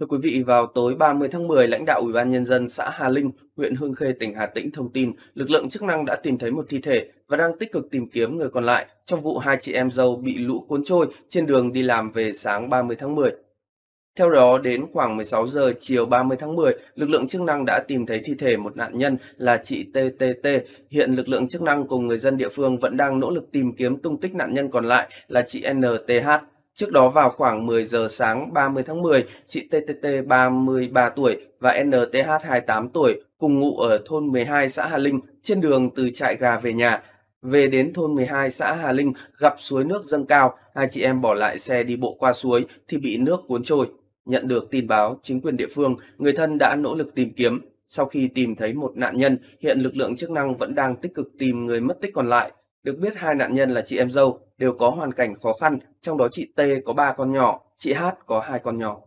Thưa quý vị, vào tối 30 tháng 10, lãnh đạo Ủy ban Nhân dân xã Hà Linh, huyện Hương Khê, tỉnh Hà Tĩnh thông tin lực lượng chức năng đã tìm thấy một thi thể và đang tích cực tìm kiếm người còn lại trong vụ hai chị em dâu bị lũ cuốn trôi trên đường đi làm về sáng 30 tháng 10. Theo đó, đến khoảng 16 giờ chiều 30 tháng 10, lực lượng chức năng đã tìm thấy thi thể một nạn nhân là chị TTT. Hiện lực lượng chức năng cùng người dân địa phương vẫn đang nỗ lực tìm kiếm tung tích nạn nhân còn lại là chị NTH. Trước đó vào khoảng 10 giờ sáng 30 tháng 10, chị TTT 33 tuổi và NTH 28 tuổi cùng ngụ ở thôn 12 xã Hà Linh trên đường từ trại gà về nhà. Về đến thôn 12 xã Hà Linh gặp suối nước dâng cao, hai chị em bỏ lại xe đi bộ qua suối thì bị nước cuốn trôi. Nhận được tin báo, chính quyền địa phương, người thân đã nỗ lực tìm kiếm. Sau khi tìm thấy một nạn nhân, hiện lực lượng chức năng vẫn đang tích cực tìm người mất tích còn lại. Được biết hai nạn nhân là chị em dâu đều có hoàn cảnh khó khăn, trong đó chị T có ba con nhỏ, chị H có hai con nhỏ.